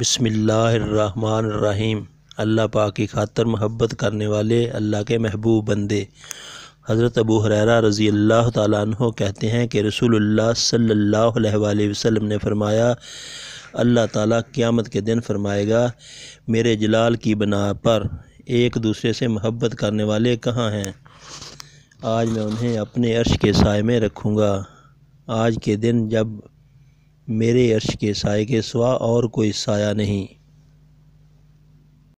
بسم اللہ الرحمن الرحیم اللہ پاک کی خاطر محبت کرنے والے اللہ کے محبوب بندے حضرت ابو حریرہ رضی اللہ تعالیٰ عنہ کہتے ہیں کہ رسول اللہ صلی اللہ علیہ وآلہ وسلم نے فرمایا اللہ تعالیٰ قیامت کے دن فرمائے گا میرے جلال کی بنا پر ایک دوسرے سے محبت کرنے والے کہاں ہیں آج میں انہیں اپنے عرش کے سائے میں رکھوں گا آج کے دن جب मेरे यश के साय के स्वा और कोई साया नहीं